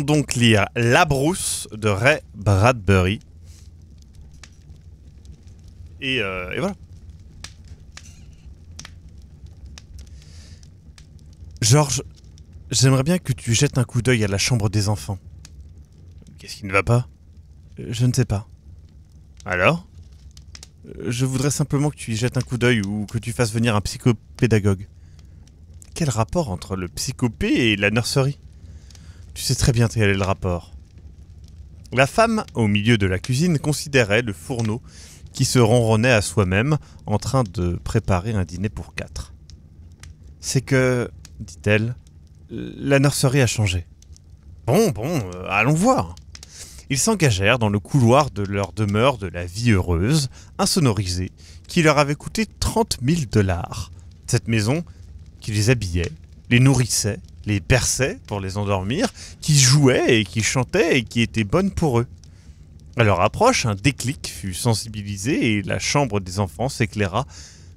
donc lire La Brousse de Ray Bradbury. Et, euh, et, voilà. Georges, j'aimerais bien que tu jettes un coup d'œil à la chambre des enfants. Qu'est-ce qui ne va pas Je ne sais pas. Alors Je voudrais simplement que tu y jettes un coup d'œil ou que tu fasses venir un psychopédagogue. Quel rapport entre le psychopé et la nurserie tu sais très bien quel est le rapport. La femme, au milieu de la cuisine, considérait le fourneau qui se ronronnait à soi-même en train de préparer un dîner pour quatre. C'est que, dit-elle, la nurserie a changé. Bon, bon, euh, allons voir. Ils s'engagèrent dans le couloir de leur demeure de la vie heureuse, insonorisée, qui leur avait coûté trente mille dollars. Cette maison, qui les habillait, les nourrissait, les berçait, pour les endormir, qui jouaient et qui chantaient et qui étaient bonnes pour eux. À leur approche, un déclic fut sensibilisé et la chambre des enfants s'éclaira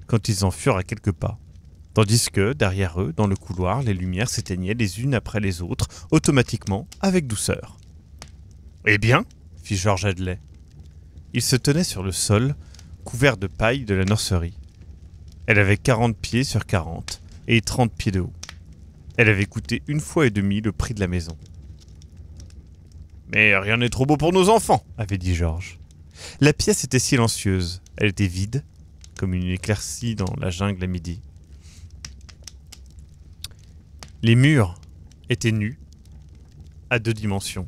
quand ils en furent à quelques pas. Tandis que, derrière eux, dans le couloir, les lumières s'éteignaient les unes après les autres, automatiquement, avec douceur. Eh bien fit George Hadley. Il se tenait sur le sol, couvert de paille de la nurserie. Elle avait 40 pieds sur 40 et 30 pieds de haut. Elle avait coûté une fois et demie le prix de la maison. Mais rien n'est trop beau pour nos enfants, avait dit Georges. La pièce était silencieuse, elle était vide, comme une éclaircie dans la jungle à midi. Les murs étaient nus, à deux dimensions.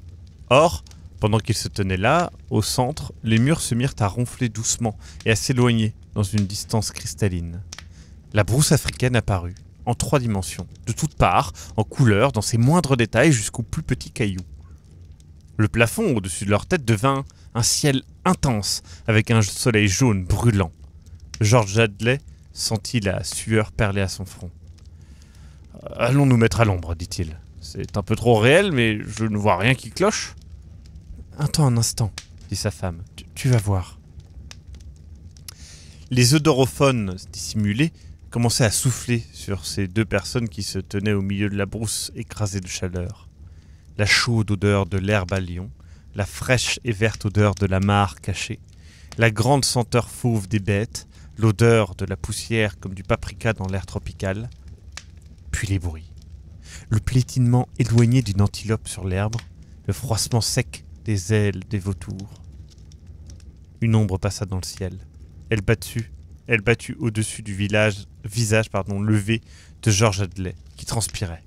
Or, pendant qu'ils se tenaient là, au centre, les murs se mirent à ronfler doucement et à s'éloigner dans une distance cristalline. La brousse africaine apparut en trois dimensions, de toutes parts, en couleurs, dans ses moindres détails jusqu'aux plus petits cailloux. Le plafond au-dessus de leur tête devint un ciel intense, avec un soleil jaune brûlant. George Hadley sentit la sueur perler à son front. Allons nous mettre à l'ombre, dit-il. C'est un peu trop réel, mais je ne vois rien qui cloche. Attends un instant, dit sa femme. Tu, tu vas voir. Les odorophones dissimulés commençait à souffler sur ces deux personnes qui se tenaient au milieu de la brousse écrasée de chaleur. La chaude odeur de l'herbe à lion, la fraîche et verte odeur de la mare cachée, la grande senteur fauve des bêtes, l'odeur de la poussière comme du paprika dans l'air tropical, puis les bruits. Le plétinement éloigné d'une antilope sur l'herbe, le froissement sec des ailes des vautours. Une ombre passa dans le ciel. Elle battut elle battu au-dessus du village, visage pardon, levé de Georges Adlet qui transpirait.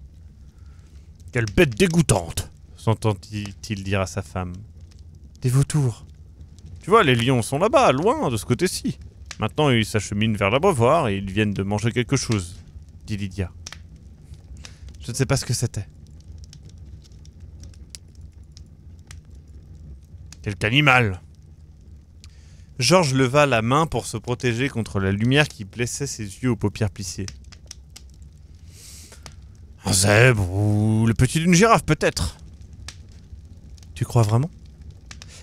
Quelle bête dégoûtante sentendit il dire à sa femme. Des vautours. Tu vois, les lions sont là-bas, loin, de ce côté-ci. Maintenant, ils s'acheminent vers l'abreuvoir et ils viennent de manger quelque chose, dit Lydia. Je ne sais pas ce que c'était. quel animal Georges leva la main pour se protéger contre la lumière qui blessait ses yeux aux paupières plissées. Un zèbre ou le petit d'une girafe, peut-être. Tu crois vraiment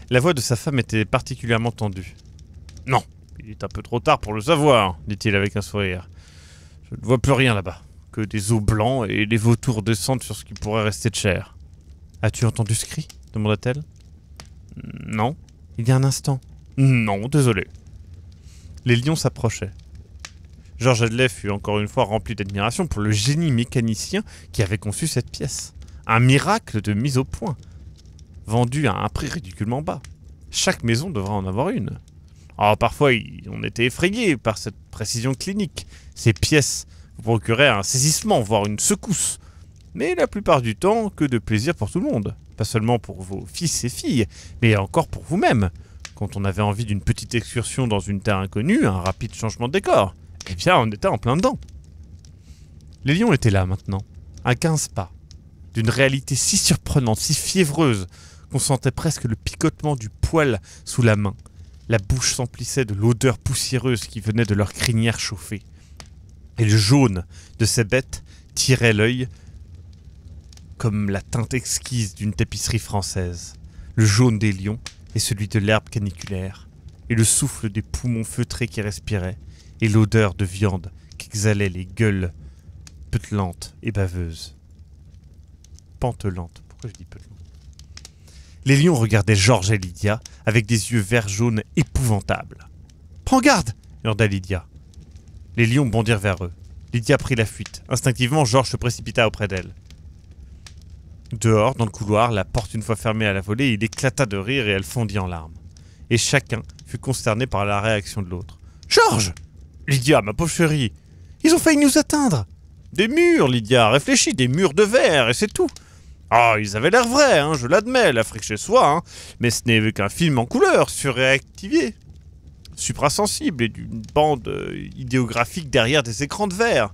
La voix de sa femme était particulièrement tendue. Non, il est un peu trop tard pour le savoir, dit-il avec un sourire. Je ne vois plus rien là-bas, que des os blancs et les vautours descendent sur ce qui pourrait rester de chair. As-tu entendu ce cri demanda-t-elle. Non, il y a un instant, non, désolé. Les lions s'approchaient. Georges Adley fut encore une fois rempli d'admiration pour le génie mécanicien qui avait conçu cette pièce. Un miracle de mise au point, vendue à un prix ridiculement bas. Chaque maison devra en avoir une. Alors ah, parfois, on était effrayé par cette précision clinique. Ces pièces vous procuraient un saisissement, voire une secousse. Mais la plupart du temps, que de plaisir pour tout le monde. Pas seulement pour vos fils et filles, mais encore pour vous-même quand on avait envie d'une petite excursion dans une terre inconnue, un rapide changement de décor. Eh bien, on était en plein dedans. Les lions étaient là maintenant, à 15 pas, d'une réalité si surprenante, si fiévreuse, qu'on sentait presque le picotement du poil sous la main. La bouche s'emplissait de l'odeur poussiéreuse qui venait de leur crinière chauffée. Et le jaune de ces bêtes tirait l'œil comme la teinte exquise d'une tapisserie française. Le jaune des lions et celui de l'herbe caniculaire, et le souffle des poumons feutrés qui respiraient, et l'odeur de viande qu'exhalaient les gueules petelantes et baveuses. Pantelantes, pourquoi je dis petelantes Les lions regardaient Georges et Lydia avec des yeux vert-jaune épouvantables. Prends garde hurla Lydia. Les lions bondirent vers eux. Lydia prit la fuite. Instinctivement, Georges se précipita auprès d'elle. Dehors, dans le couloir, la porte une fois fermée à la volée, il éclata de rire et elle fondit en larmes. Et chacun fut consterné par la réaction de l'autre. Georges Lydia, ma pauvre chérie Ils ont failli nous atteindre Des murs, Lydia, réfléchis, des murs de verre, et c'est tout Ah, ils avaient l'air vrais, hein, je l'admets, l'Afrique chez soi, hein. mais ce n'est qu'un film en couleur, surréactivé, suprasensible, et d'une bande euh, idéographique derrière des écrans de verre,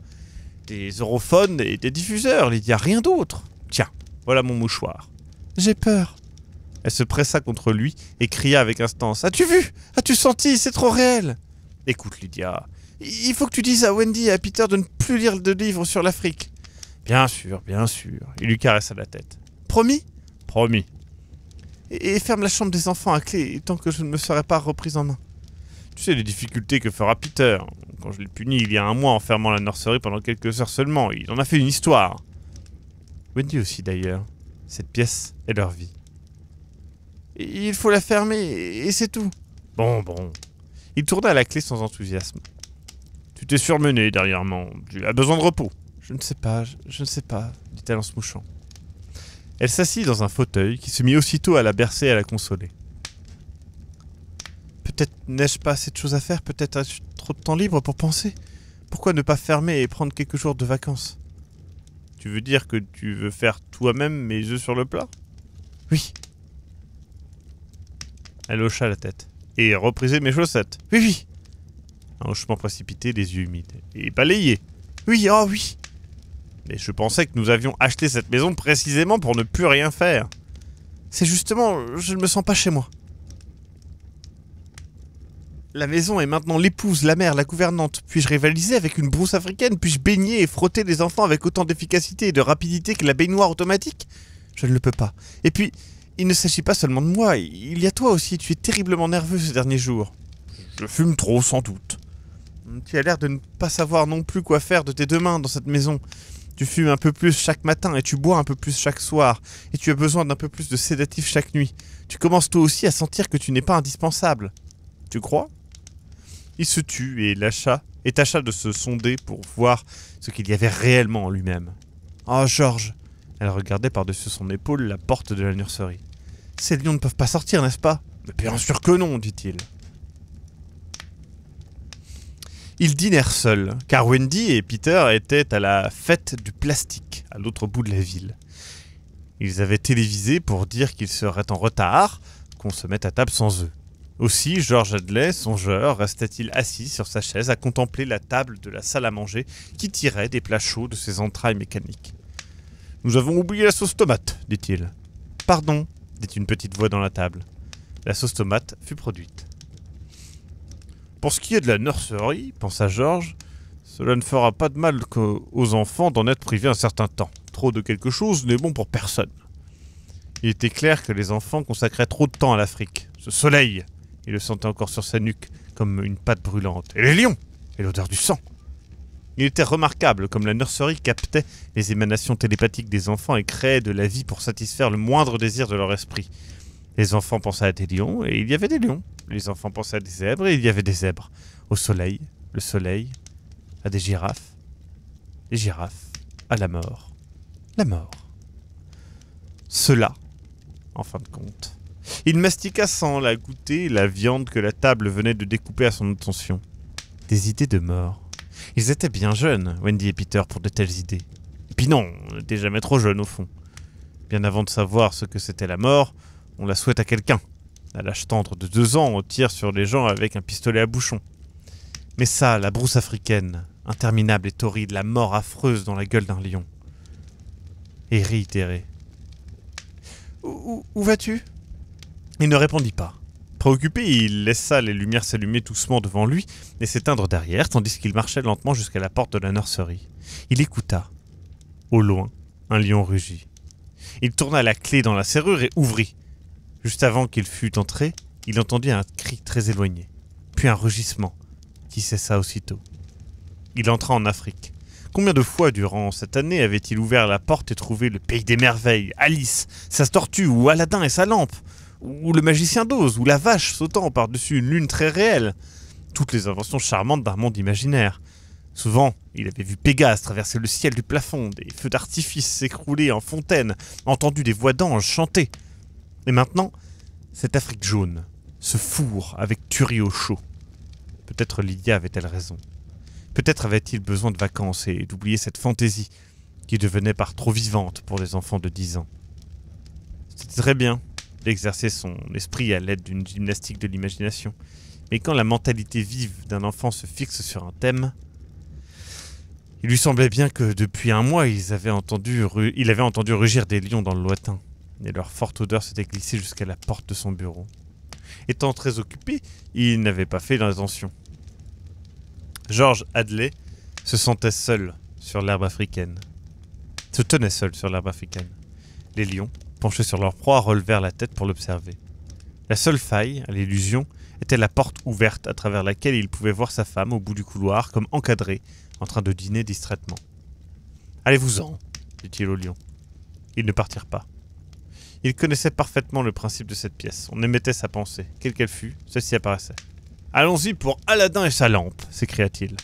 des europhones et des diffuseurs, Lydia, rien d'autre Tiens, voilà mon mouchoir. J'ai peur. Elle se pressa contre lui et cria avec instance. As-tu vu As-tu senti C'est trop réel Écoute, Lydia, il faut que tu dises à Wendy et à Peter de ne plus lire de livres sur l'Afrique. Bien sûr, bien sûr. Il lui caressa la tête. Promis Promis. Et, ferme la chambre des enfants à clé tant que je ne me serai pas reprise en main. Tu sais les difficultés que fera Peter. Quand je l'ai puni il y a un mois en fermant la nurserie pendant quelques heures seulement, il en a fait une histoire. Wendy aussi d'ailleurs. Cette pièce est leur vie. Il faut la fermer et c'est tout. Bon, bon. Il tourna à la clé sans enthousiasme. Tu t'es surmené moi. Tu as besoin de repos. Je ne sais pas, je, ne sais pas, dit-elle en se mouchant. Elle s'assit dans un fauteuil qui se mit aussitôt à la bercer et à la consoler. Peut-être n'ai-je pas assez de choses à faire, peut-être as je trop de temps libre pour penser. Pourquoi ne pas fermer et prendre quelques jours de vacances tu veux dire que tu veux faire toi-même mes œufs sur le plat Oui. Elle hocha la tête. Et repriser mes chaussettes. Oui, oui. Un hochement précipité, les yeux humides. Et balayé. Oui, oh oui. Mais je pensais que nous avions acheté cette maison précisément pour ne plus rien faire. C'est justement, je ne me sens pas chez moi. La maison est maintenant l'épouse, la mère, la gouvernante. Puis-je rivaliser avec une brousse africaine Puis-je baigner et frotter les enfants avec autant d'efficacité et de rapidité que la baignoire automatique Je ne le peux pas. Et puis, il ne s'agit pas seulement de moi, il y a toi aussi, tu es terriblement nerveux ces derniers jours. Je fume trop, sans doute. Tu as l'air de ne pas savoir non plus quoi faire de tes deux mains dans cette maison. Tu fumes un peu plus chaque matin et tu bois un peu plus chaque soir, et tu as besoin d'un peu plus de sédatifs chaque nuit. Tu commences toi aussi à sentir que tu n'es pas indispensable. Tu crois il se tut et lâcha, et tâcha de se sonder pour voir ce qu'il y avait réellement en lui-même. Oh, ah, George !» Elle regardait par-dessus son épaule la porte de la nurserie. Ces lions ne peuvent pas sortir, n'est-ce pas Mais bien sûr que non, dit-il. Ils dînèrent seuls, car Wendy et Peter étaient à la fête du plastique, à l'autre bout de la ville. Ils avaient télévisé pour dire qu'ils seraient en retard, qu'on se mette à table sans eux. Aussi, Georges Adlai, songeur, restait-il assis sur sa chaise à contempler la table de la salle à manger qui tirait des plats chauds de ses entrailles mécaniques. Nous avons oublié la sauce tomate, dit-il. Pardon, dit une petite voix dans la table. La sauce tomate fut produite. Pour ce qui est de la nurserie, pensa Georges, cela ne fera pas de mal aux enfants d'en être privés un certain temps. Trop de quelque chose n'est bon pour personne. Il était clair que les enfants consacraient trop de temps à l'Afrique. Ce soleil il le sentait encore sur sa nuque comme une pâte brûlante. Et les lions Et l'odeur du sang Il était remarquable comme la nurserie captait les émanations télépathiques des enfants et créait de la vie pour satisfaire le moindre désir de leur esprit. Les enfants pensaient à des lions et il y avait des lions. Les enfants pensaient à des zèbres et il y avait des zèbres. Au soleil, le soleil, à des girafes, les girafes, à la mort, la mort. Cela, en fin de compte, il mastiqua sans la goûter la viande que la table venait de découper à son attention. Des idées de mort. Ils étaient bien jeunes, Wendy et Peter, pour de telles idées. Et puis non, on n'était jamais trop jeunes au fond. Bien avant de savoir ce que c'était la mort, on la souhaite à quelqu'un. À l'âge tendre de deux ans, on tire sur les gens avec un pistolet à bouchon. Mais ça, la brousse africaine, interminable et torride, la mort affreuse dans la gueule d'un lion. Et réitéré. où vas-tu il ne répondit pas. Préoccupé, il laissa les lumières s'allumer doucement devant lui et s'éteindre derrière, tandis qu'il marchait lentement jusqu'à la porte de la nurserie. Il écouta. Au loin, un lion rugit. Il tourna la clé dans la serrure et ouvrit. Juste avant qu'il fût entré, il entendit un cri très éloigné, puis un rugissement, qui cessa aussitôt. Il entra en Afrique. Combien de fois durant cette année avait-il ouvert la porte et trouvé le pays des merveilles, Alice, sa tortue ou Aladdin et sa lampe ou le magicien dose, ou la vache sautant par-dessus une lune très réelle. Toutes les inventions charmantes d'un monde imaginaire. Souvent, il avait vu Pégase traverser le ciel du plafond, des feux d'artifice s'écrouler en fontaine, entendu des voix d'anges chanter. Et maintenant, cette Afrique jaune, ce four avec au chaud. Peut-être Lydia avait-elle raison. Peut-être avait-il besoin de vacances et d'oublier cette fantaisie qui devenait par trop vivante pour les enfants de 10 ans. C'était très bien, d'exercer son esprit à l'aide d'une gymnastique de l'imagination. Mais quand la mentalité vive d'un enfant se fixe sur un thème, il lui semblait bien que depuis un mois, entendu, il avait entendu rugir des lions dans le lointain, et leur forte odeur s'était glissée jusqu'à la porte de son bureau. Étant très occupé, il n'avait pas fait l'intention. George Hadley se sentait seul sur l'herbe africaine. Se tenait seul sur l'herbe africaine. Les lions, penchés sur leur proie, relevèrent la tête pour l'observer. La seule faille, à l'illusion, était la porte ouverte à travers laquelle il pouvait voir sa femme au bout du couloir, comme encadrée, en train de dîner distraitement. Allez-vous-en, dit-il au lion. Ils ne partirent pas. Il connaissait parfaitement le principe de cette pièce. On émettait sa pensée. Quelle qu'elle fût, celle-ci apparaissait. Allons-y pour Aladdin et sa lampe, s'écria-t-il.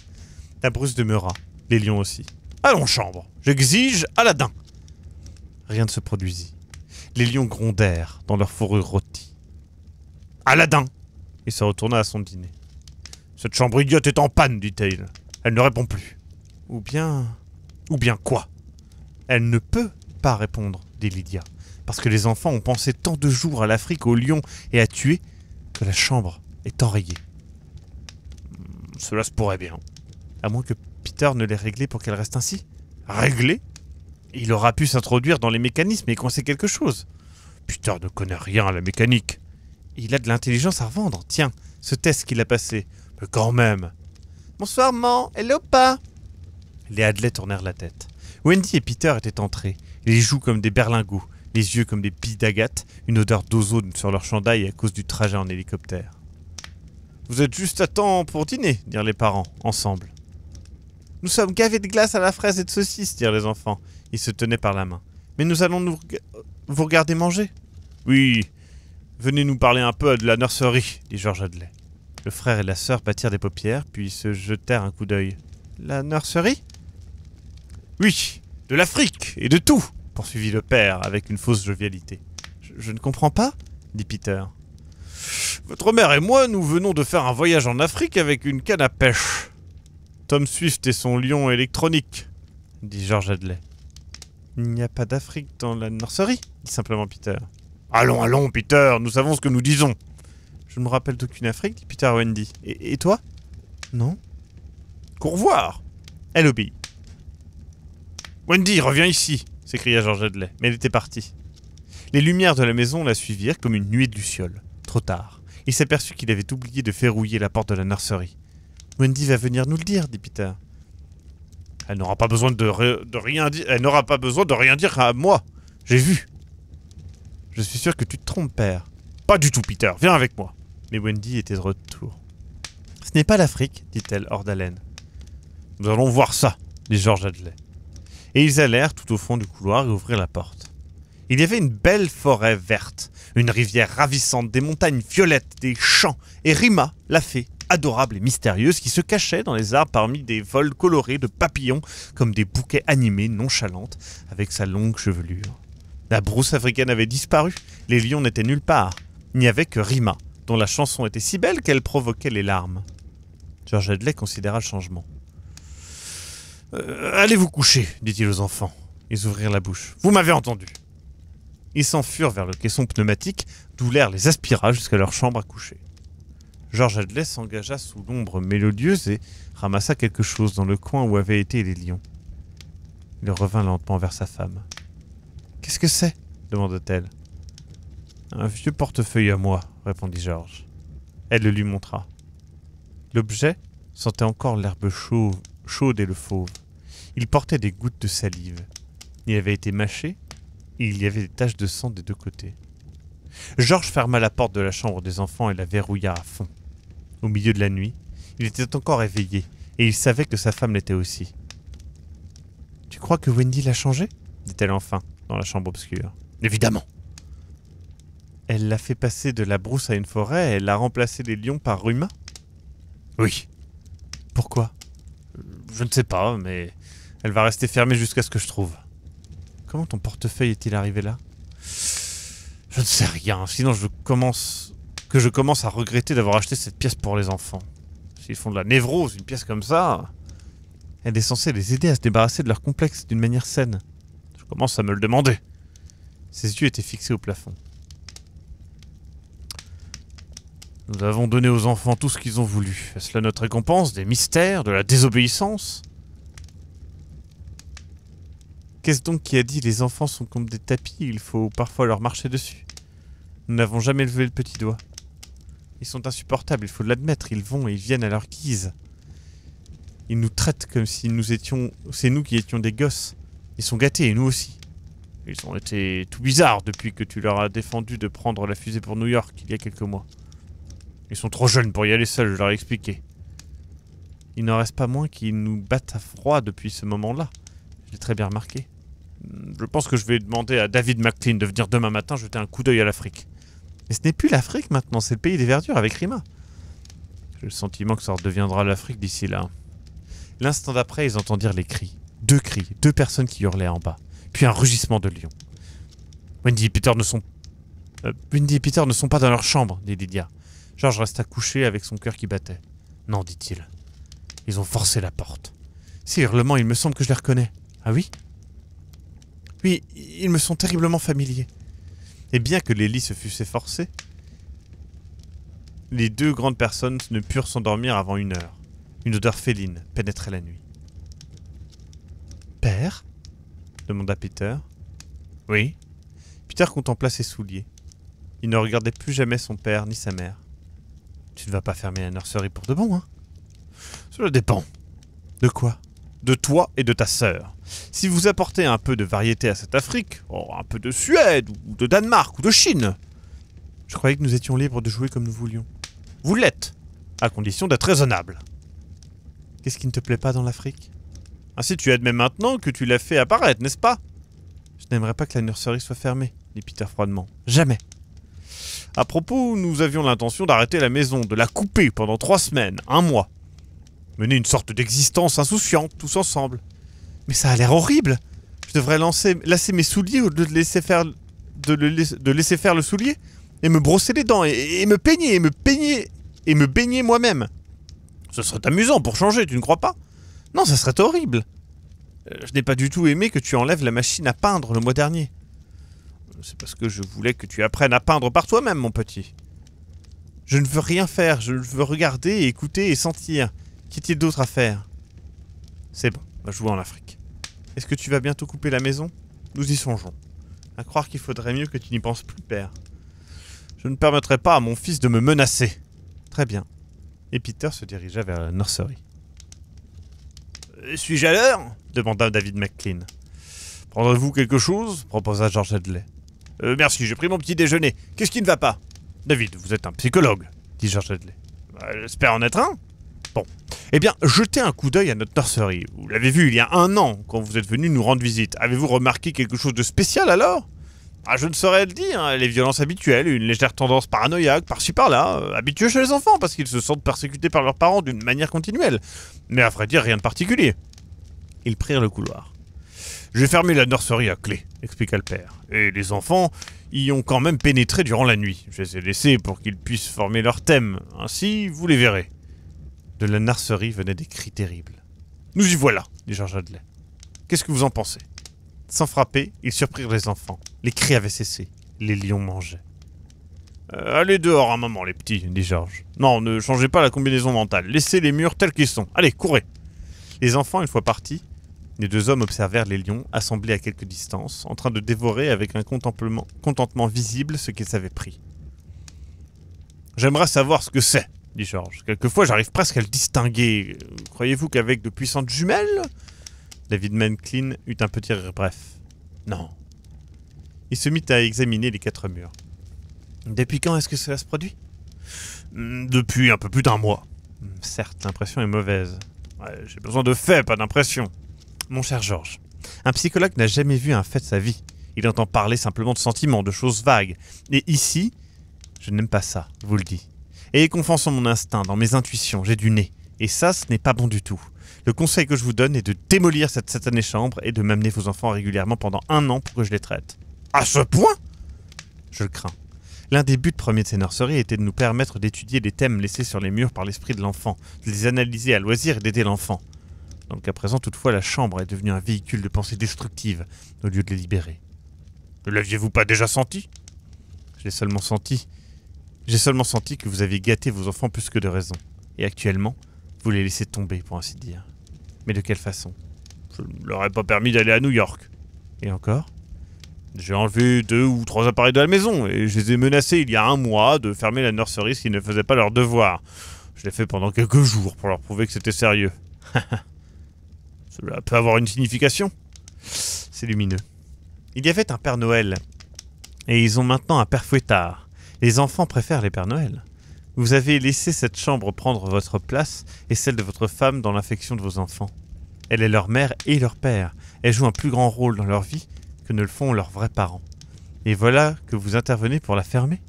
La brousse demeura, les lions aussi. Allons, chambre, j'exige Aladdin. Rien ne se produisit. Les lions grondèrent dans leur fourrure rôtie. Aladdin Il se retourna à son dîner. Cette chambre idiote est en panne, dit dit-elle. Elle ne répond plus. Ou bien. Ou bien quoi Elle ne peut pas répondre, dit Lydia, parce que les enfants ont pensé tant de jours à l'Afrique, aux lions et à tuer, que la chambre est enrayée. Hmm, cela se pourrait bien. À moins que Peter ne l'ait réglée pour qu'elle reste ainsi. Réglée il aura pu s'introduire dans les mécanismes et qu'on sait quelque chose. Peter ne connaît rien à la mécanique. Il a de l'intelligence à revendre. Tiens, ce test qu'il a passé. Mais quand même. Bonsoir, est Hello, pas. Les Hadley tournèrent la tête. Wendy et Peter étaient entrés, les joues comme des berlingots, les yeux comme des billes d'agate, une odeur d'ozone sur leur chandails à cause du trajet en hélicoptère. Vous êtes juste à temps pour dîner, dirent les parents, ensemble. Nous sommes gavés de glace à la fraise et de saucisses, dirent les enfants. Il se tenait par la main. Mais nous allons nous vous regarder manger Oui. Venez nous parler un peu de la nurserie, dit George Adley. Le frère et la sœur battirent des paupières, puis se jetèrent un coup d'œil. La nurserie Oui, de l'Afrique et de tout, poursuivit le père avec une fausse jovialité. Je, ne comprends pas, dit Peter. Votre mère et moi, nous venons de faire un voyage en Afrique avec une canne à pêche. Tom Swift et son lion électronique, dit George Adlet. Il n'y a pas d'Afrique dans la nurserie, dit simplement Peter. Allons, allons, Peter, nous savons ce que nous disons. Je ne me rappelle d'aucune Afrique, dit Peter à Wendy. Et, toi Non. Courvoir revoir Elle obéit. Wendy, reviens ici s'écria George Adley, mais elle était partie. Les lumières de la maison la suivirent comme une nuée de lucioles. Trop tard. Il s'aperçut qu'il avait oublié de ferrouiller la porte de la nurserie. Wendy va venir nous le dire, dit Peter. Elle n'aura pas besoin de, rien dire. Elle n'aura pas besoin de rien dire à moi. J'ai vu. Je suis sûr que tu te trompes, père. Pas du tout, Peter. Viens avec moi. Mais Wendy était de retour. Ce n'est pas l'Afrique, dit-elle hors d'haleine. Nous allons voir ça, dit George Adley. Et ils allèrent tout au fond du couloir et ouvrirent la porte. Il y avait une belle forêt verte, une rivière ravissante, des montagnes violettes, des champs, et Rima, la fée, adorable et mystérieuse qui se cachait dans les arbres parmi des vols colorés de papillons comme des bouquets animés nonchalantes avec sa longue chevelure. La brousse africaine avait disparu, les lions n'étaient nulle part. Il n'y avait que Rima, dont la chanson était si belle qu'elle provoquait les larmes. George Hadley considéra le changement. Euh, allez vous coucher, dit-il aux enfants. Ils ouvrirent la bouche. Vous m'avez entendu. Ils s'enfuirent vers le caisson pneumatique, d'où l'air les aspira jusqu'à leur chambre à coucher. Georges Adlet s'engagea sous l'ombre mélodieuse et ramassa quelque chose dans le coin où avaient été les lions. Il revint lentement vers sa femme. Qu'est-ce que c'est demanda-t-elle. Un vieux portefeuille à moi, répondit Georges. Elle le lui montra. L'objet sentait encore l'herbe chaude et le fauve. Il portait des gouttes de salive. Il avait été mâché et il y avait des taches de sang des deux côtés. Georges ferma la porte de la chambre des enfants et la verrouilla à fond au milieu de la nuit. Il était encore éveillé, et il savait que sa femme l'était aussi. Tu crois que Wendy l'a changé dit-elle enfin, dans la chambre obscure. Évidemment Elle l'a fait passer de la brousse à une forêt, elle a remplacé les lions par humains Oui. Pourquoi euh, Je ne sais pas, mais elle va rester fermée jusqu'à ce que je trouve. Comment ton portefeuille est-il arrivé là Je ne sais rien, sinon je commence que je commence à regretter d'avoir acheté cette pièce pour les enfants. S'ils font de la névrose, une pièce comme ça, elle est censée les aider à se débarrasser de leur complexe d'une manière saine. Je commence à me le demander. Ses yeux étaient fixés au plafond. Nous avons donné aux enfants tout ce qu'ils ont voulu. Est-ce là notre récompense Des mystères De la désobéissance Qu'est-ce donc qui a dit les enfants sont comme des tapis, il faut parfois leur marcher dessus Nous n'avons jamais levé le petit doigt. Ils sont insupportables, il faut l'admettre. Ils vont et ils viennent à leur guise. Ils nous traitent comme si nous étions... C'est nous qui étions des gosses. Ils sont gâtés, et nous aussi. Ils ont été tout bizarres depuis que tu leur as défendu de prendre la fusée pour New York il y a quelques mois. Ils sont trop jeunes pour y aller seuls, je leur ai expliqué. Il n'en reste pas moins qu'ils nous battent à froid depuis ce moment-là. Je l'ai très bien remarqué. Je pense que je vais demander à David McLean de venir demain matin jeter un coup d'œil à l'Afrique. Mais ce n'est plus l'Afrique maintenant, c'est le pays des verdures avec Rima. J'ai le sentiment que ça redeviendra l'Afrique d'ici là. L'instant d'après, ils entendirent les cris. Deux cris, deux personnes qui hurlaient en bas. Puis un rugissement de lion. Wendy et Peter ne sont... Euh, Wendy et Peter ne sont pas dans leur chambre, dit Lydia. George resta couché avec son cœur qui battait. Non, dit-il. Ils ont forcé la porte. Ces hurlements, il me semble que je les reconnais. Ah oui Oui, ils me sont terriblement familiers. Et bien que les se fussent efforcés, les deux grandes personnes ne purent s'endormir avant une heure. Une odeur féline pénétrait la nuit. Père demanda Peter. Oui. Peter contempla ses souliers. Il ne regardait plus jamais son père ni sa mère. Tu ne vas pas fermer la nurserie pour de bon, hein Cela dépend. De quoi De toi et de ta sœur. Si vous apportez un peu de variété à cette Afrique, oh, un peu de Suède, ou de Danemark, ou de Chine, je croyais que nous étions libres de jouer comme nous voulions. Vous l'êtes, à condition d'être raisonnable. Qu'est-ce qui ne te plaît pas dans l'Afrique Ainsi tu admets maintenant que tu l'as fait apparaître, n'est-ce pas Je n'aimerais pas que la nurserie soit fermée, dit Peter froidement. Jamais. À propos, nous avions l'intention d'arrêter la maison, de la couper pendant trois semaines, un mois. Mener une sorte d'existence insouciante, tous ensemble. Mais ça a l'air horrible. Je devrais lancer, lasser mes souliers au lieu de laisser faire, de, le, de laisser faire le soulier et me brosser les dents et, me peigner et me peigner et me baigner moi-même. Ce serait amusant pour changer, tu ne crois pas Non, ça serait horrible. Euh, je n'ai pas du tout aimé que tu enlèves la machine à peindre le mois dernier. C'est parce que je voulais que tu apprennes à peindre par toi-même, mon petit. Je ne veux rien faire, je veux regarder, écouter et sentir. t il d'autre à faire C'est bon, on va jouer en Afrique. Est-ce que tu vas bientôt couper la maison Nous y songeons. À croire qu'il faudrait mieux que tu n'y penses plus, père. Je ne permettrai pas à mon fils de me menacer. Très bien. Et Peter se dirigea vers la nursery. Euh, suis-je à l'heure demanda David MacLean. Prendrez-vous quelque chose proposa George Hadley. Euh, merci, j'ai pris mon petit déjeuner. Qu'est-ce qui ne va pas David, vous êtes un psychologue, dit George Hadley. Bah, j'espère en être un, eh bien, jetez un coup d'œil à notre nurserie. Vous l'avez vu il y a un an, quand vous êtes venu nous rendre visite. Avez-vous remarqué quelque chose de spécial alors ah, je ne saurais le dire, hein. les violences habituelles, une légère tendance paranoïaque par-ci par-là, euh, habituelle chez les enfants parce qu'ils se sentent persécutés par leurs parents d'une manière continuelle. Mais à vrai dire, rien de particulier. Ils prirent le couloir. J'ai fermé la nurserie à clé, expliqua le père. Et les enfants y ont quand même pénétré durant la nuit. Je les ai laissés pour qu'ils puissent former leur thème. Ainsi, vous les verrez de la narcerie venaient des cris terribles. Nous y voilà, dit Georges Adley. Qu'est-ce que vous en pensez Sans frapper, ils surprirent les enfants. Les cris avaient cessé. Les lions mangeaient. Euh, allez dehors un moment, les petits, dit Georges. Non, ne changez pas la combinaison mentale. Laissez les murs tels qu'ils sont. Allez, courez Les enfants, une fois partis, les deux hommes observèrent les lions, assemblés à quelque distance, en train de dévorer avec un contentement visible ce qu'ils avaient pris. J'aimerais savoir ce que c'est, dit Georges. Quelquefois, j'arrive presque à le distinguer. Croyez-vous qu'avec de puissantes jumelles David Manclean eut un petit rire bref. Non. Il se mit à examiner les quatre murs. Depuis quand est-ce que cela se produit hmm, Depuis un peu plus d'un mois. Hmm, certes, l'impression est mauvaise. J'ai besoin de faits, pas d'impression. Mon cher Georges, un psychologue n'a jamais vu un fait de sa vie. Il entend parler simplement de sentiments, de choses vagues. Et ici, je n'aime pas ça, vous le dis. Ayez confiance en mon instinct, dans mes intuitions, j'ai du nez. Et ça, ce n'est pas bon du tout. Le conseil que je vous donne est de démolir cette satanée chambre et de m'amener vos enfants régulièrement pendant un an pour que je les traite. À ce point Je le crains. L'un des buts premiers de ces nurseries était de nous permettre d'étudier les thèmes laissés sur les murs par l'esprit de l'enfant, de les analyser à loisir et d'aider l'enfant. Donc à présent, toutefois, la chambre est devenue un véhicule de pensée destructive au lieu de les libérer. Ne l'aviez-vous pas déjà senti Je l'ai seulement senti, j'ai seulement senti que vous aviez gâté vos enfants plus que de raison. Et actuellement, vous les laissez tomber, pour ainsi dire. Mais de quelle façon Je ne leur ai pas permis d'aller à New York. Et encore J'ai enlevé deux ou trois appareils de la maison et je les ai menacés il y a un mois de fermer la nurserie s'ils ne faisaient pas leur devoir. Je l'ai fait pendant quelques jours pour leur prouver que c'était sérieux. Cela peut avoir une signification. C'est lumineux. Il y avait un Père Noël. Et ils ont maintenant un Père Fouettard. Les enfants préfèrent les Pères Noël. Vous avez laissé cette chambre prendre votre place et celle de votre femme dans l'affection de vos enfants. Elle est leur mère et leur père. Elle joue un plus grand rôle dans leur vie que ne le font leurs vrais parents. Et voilà que vous intervenez pour la fermer.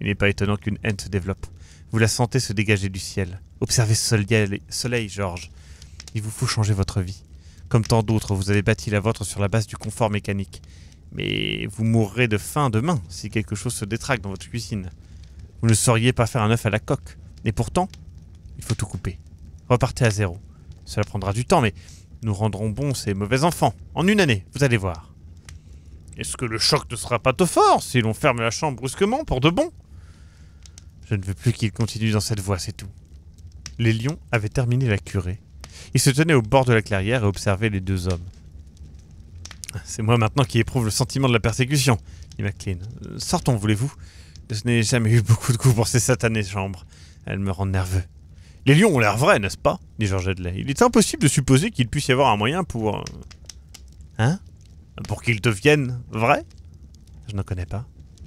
Il n'est pas étonnant qu'une haine se développe. Vous la sentez se dégager du ciel. Observez ce soleil, soleil Georges. Il vous faut changer votre vie. Comme tant d'autres, vous avez bâti la vôtre sur la base du confort mécanique. Mais vous mourrez de faim demain si quelque chose se détraque dans votre cuisine. Vous ne sauriez pas faire un œuf à la coque. Et pourtant, il faut tout couper. Repartez à zéro. Cela prendra du temps, mais nous rendrons bons ces mauvais enfants. En une année, vous allez voir. Est-ce que le choc ne sera pas trop fort si l'on ferme la chambre brusquement pour de bon Je ne veux plus qu'il continue dans cette voie, c'est tout. Les lions avaient terminé la curée. Ils se tenaient au bord de la clairière et observaient les deux hommes. C'est moi maintenant qui éprouve le sentiment de la persécution, dit MacLean. Euh, sortons, voulez-vous Je n'ai jamais eu beaucoup de goût pour ces satanées chambres. Elles me rendent nerveux. Les lions ont l'air vrais, n'est-ce pas dit George Adley. Il est impossible de supposer qu'il puisse y avoir un moyen pour. Euh, hein Pour qu'ils deviennent vrais Je ne connais pas.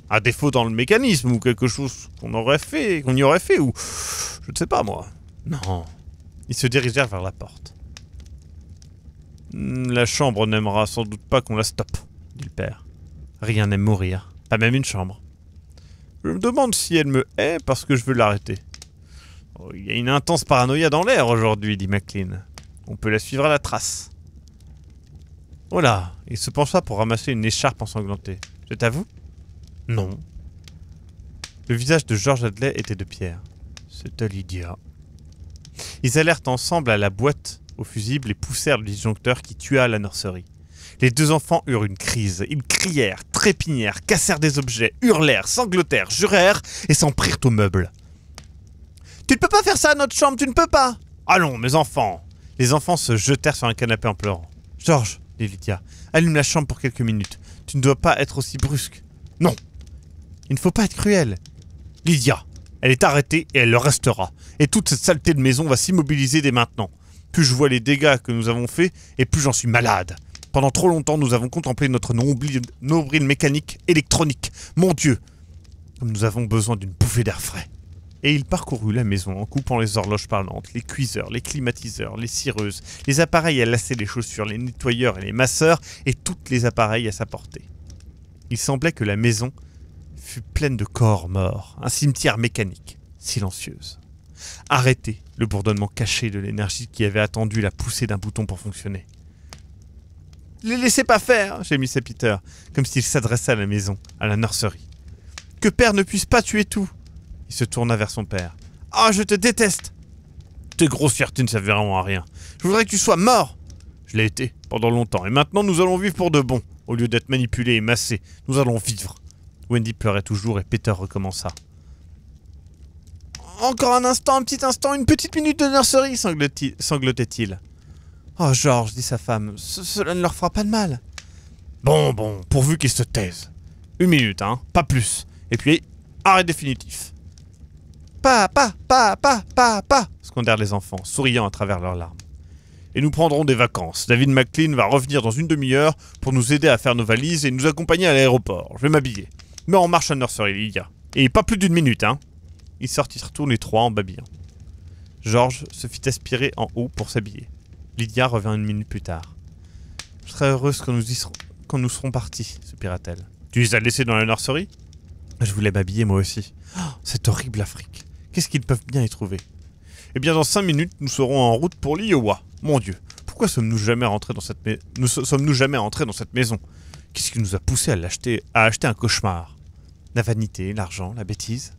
À défaut dans le mécanisme ou quelque chose qu'on aurait fait, qu'on y aurait fait ou. Je ne sais pas moi. Non. Ils se dirigèrent vers la porte. Mm, la chambre n'aimera sans doute pas qu'on la stoppe, dit le père. Rien n'aime mourir, pas même une chambre. Je me demande si elle me hait parce que je veux l'arrêter. Oh, il y a une intense paranoïa dans l'air aujourd'hui, dit MacLean. On peut la suivre à la trace. Voilà, il se pencha pour ramasser une écharpe ensanglantée. Je à vous Non. Le visage de George Adley était de pierre. C'était Lydia. » Ils allèrent ensemble à la boîte au fusible et poussèrent le disjoncteur qui tua la nurserie. Les deux enfants eurent une crise. Ils crièrent, trépignèrent, cassèrent des objets, hurlèrent, sanglotèrent, jurèrent et s'en prirent aux meubles. Tu ne peux pas faire ça à notre chambre, tu ne peux pas Allons, mes enfants Les enfants se jetèrent sur un canapé en pleurant. Georges, dit Lydia, allume la chambre pour quelques minutes. Tu ne dois pas être aussi brusque. Non Il ne faut pas être cruel. Lydia, elle est arrêtée et elle le restera. Et toute cette saleté de maison va s'immobiliser dès maintenant plus je vois les dégâts que nous avons faits, et plus j'en suis malade. Pendant trop longtemps, nous avons contemplé notre nombril, mécanique électronique. Mon Dieu Comme nous avons besoin d'une bouffée d'air frais. Et il parcourut la maison en coupant les horloges parlantes, les cuiseurs, les climatiseurs, les cireuses, les appareils à lasser les chaussures, les nettoyeurs et les masseurs, et toutes les appareils à sa portée. Il semblait que la maison fût pleine de corps morts, un cimetière mécanique, silencieuse. Arrêtez le bourdonnement caché de l'énergie qui avait attendu la poussée d'un bouton pour fonctionner. Les laissez pas faire, gémissait Peter, comme s'il s'adressait à la maison, à la nurserie. Que père ne puisse pas tuer tout Il se tourna vers son père. Ah, je te déteste Tes grossièretés ne servent vraiment à rien. Je voudrais que tu sois mort Je l'ai été pendant longtemps, et maintenant nous allons vivre pour de bon. Au lieu d'être manipulés et massés, nous allons vivre. Wendy pleurait toujours et Peter recommença. Encore un instant, un petit instant, une petite minute de nurserie, sanglotait-il. Oh, Georges, dit sa femme, cela ne leur fera pas de mal. Bon, bon, pourvu qu'ils se taisent. Une minute, hein, pas plus. Et puis, arrêt définitif. Pas, pas, pas, pas, pas, pas, scandèrent les enfants, souriant à travers leurs larmes. Et nous prendrons des vacances. David McLean va revenir dans une demi-heure pour nous aider à faire nos valises et nous accompagner à l'aéroport. Je vais m'habiller. Mais on marche à Nursery, a. Et pas plus d'une minute, hein. Ils sortirent tous les trois en babillant. Georges se fit aspirer en haut pour s'habiller. Lydia revint une minute plus tard. Je serais heureuse quand nous, serons, nous serons partis, soupira-t-elle. Tu les as laissés dans la nurserie Je voulais m'habiller moi aussi. Oh, cette horrible Afrique. Qu'est-ce qu'ils peuvent bien y trouver Eh bien, dans cinq minutes, nous serons en route pour l'Iowa. Mon Dieu, pourquoi sommes-nous jamais rentrés dans cette, nous jamais rentrés dans cette maison Qu'est-ce qui nous a poussés à, l'acheter, à acheter un cauchemar La vanité, l'argent, la bêtise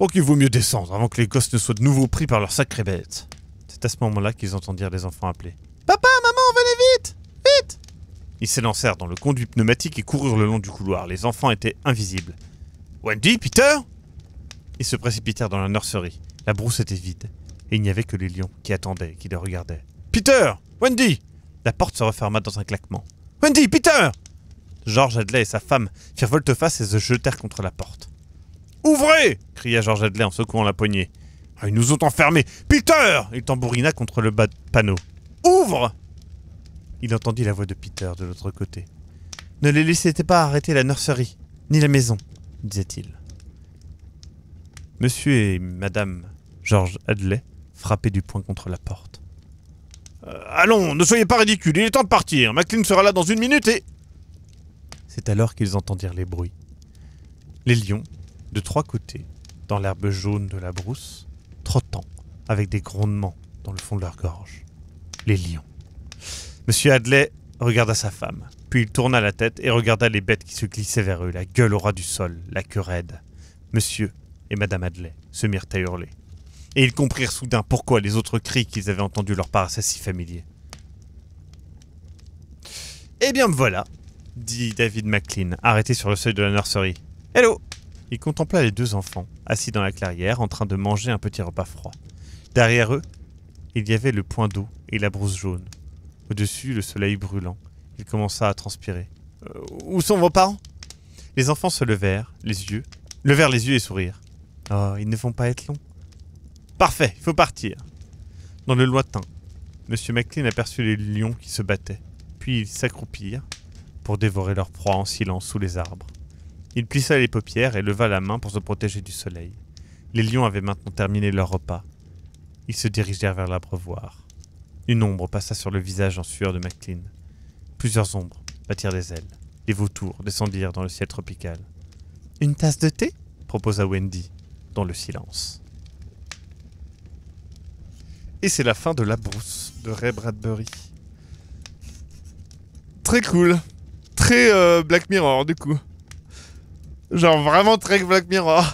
« Oh qu'il vaut mieux descendre avant que les gosses ne soient de nouveau pris par leur sacrée bête. C'est à ce moment-là qu'ils entendirent les enfants appeler. Papa, maman, venez vite Vite Ils s'élancèrent dans le conduit pneumatique et coururent le long du couloir. Les enfants étaient invisibles. Wendy, Peter Ils se précipitèrent dans la nurserie. La brousse était vide, et il n'y avait que les lions qui attendaient, qui les regardaient. Peter Wendy La porte se referma dans un claquement. Wendy, Peter George Adley et sa femme firent volte-face et se jetèrent contre la porte. Ouvrez cria Georges Adler en secouant la poignée. Ah, ils nous ont enfermés Peter Il tambourina contre le bas de panneau. Ouvre Il entendit la voix de Peter de l'autre côté. Ne les laissez pas arrêter la nurserie, ni la maison, disait-il. Monsieur et Madame Georges Adley frappaient du poing contre la porte. Euh, allons, ne soyez pas ridicules, il est temps de partir. Maclean sera là dans une minute et. C'est alors qu'ils entendirent les bruits. Les lions, de trois côtés, dans l'herbe jaune de la brousse, trottant avec des grondements dans le fond de leur gorge. Les lions. Monsieur Hadley regarda sa femme, puis il tourna la tête et regarda les bêtes qui se glissaient vers eux, la gueule au ras du sol, la queue raide. Monsieur et Madame Hadley se mirent à hurler. Et ils comprirent soudain pourquoi les autres cris qu'ils avaient entendus leur paraissaient si familiers. Eh bien me voilà, dit David McLean, arrêté sur le seuil de la nurserie. Hello il contempla les deux enfants, assis dans la clairière, en train de manger un petit repas froid. Derrière eux, il y avait le point d'eau et la brousse jaune. Au-dessus, le soleil brûlant. Il commença à transpirer. Euh, où sont vos parents Les enfants se levèrent, les yeux, levèrent les yeux et sourirent. Oh, ils ne vont pas être longs. Parfait, il faut partir. Dans le lointain, M. MacLean aperçut les lions qui se battaient, puis ils s'accroupirent pour dévorer leur proie en silence sous les arbres. Il plissa les paupières et leva la main pour se protéger du soleil. Les lions avaient maintenant terminé leur repas. Ils se dirigèrent vers l'abreuvoir. Une ombre passa sur le visage en sueur de McLean. Plusieurs ombres battirent des ailes. Les vautours descendirent dans le ciel tropical. Une tasse de thé proposa Wendy, dans le silence. Et c'est la fin de La Brousse de Ray Bradbury. Très cool. Très euh, Black Mirror, du coup. Genre vraiment très Black Mirror.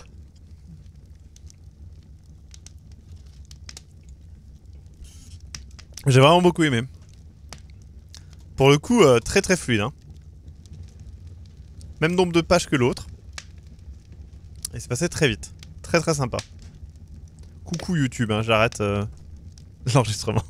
J'ai vraiment beaucoup aimé. Pour le coup, euh, très très fluide. Hein. Même nombre de pages que l'autre. Et c'est passé très vite. Très très sympa. Coucou YouTube, hein, j'arrête euh, l'enregistrement.